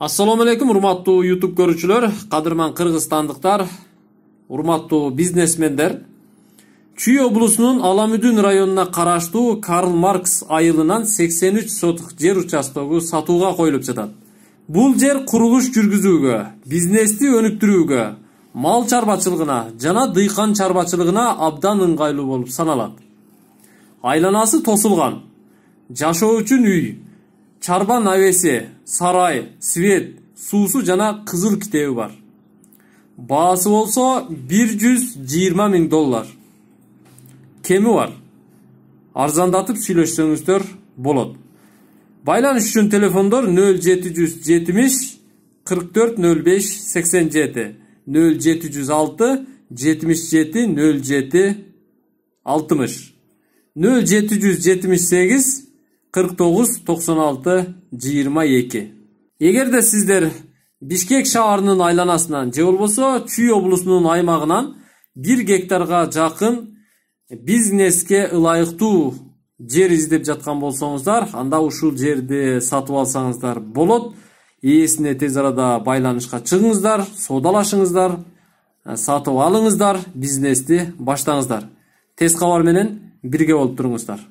Ассаламу алейкум hurmatli ютуб көрүүчүлөр қадырман кыргызстандыктар урматтуу бизнесмендер Чүй облусунун аламүдүн районуна караштуу карл маркс айылынан 83 сотық жер участогу сатууга коюлуп жатат Бұл жер курулуш жүргүзүүгө бизнести өнүктүрүүгө мал чарбачылыгына жана дыйкан чарбачылыгына абдан ыңгайлуу болуп саналат айланасы тосулган жашоо үчүн үй Çarba navesi, saray, sivet, susu cana kızıl kitabı var. Bağısı olsa 120 bin dolar. Kemi var. Arzandatıp söyleştiğinizdir bolot. Baylanış üçün telefondur 0770 4405 87 0706 77 07 60 0778 49, 96, 22. Егер де сіздер бишкек шаарынын айланасынан же болбосо чүй облусунун аймағынан бир гектарға жақын бизнеске ылайыктуу жер издеп жаткан болсоңуздар анда ушул жерди сатып алсаңыздар болот ээсине тез арада байланышка чыгыңыздар содалашыңыздар сатып алыңыздар бизнести баштаңыздар тез кабар менен бирге болуп туруңуздар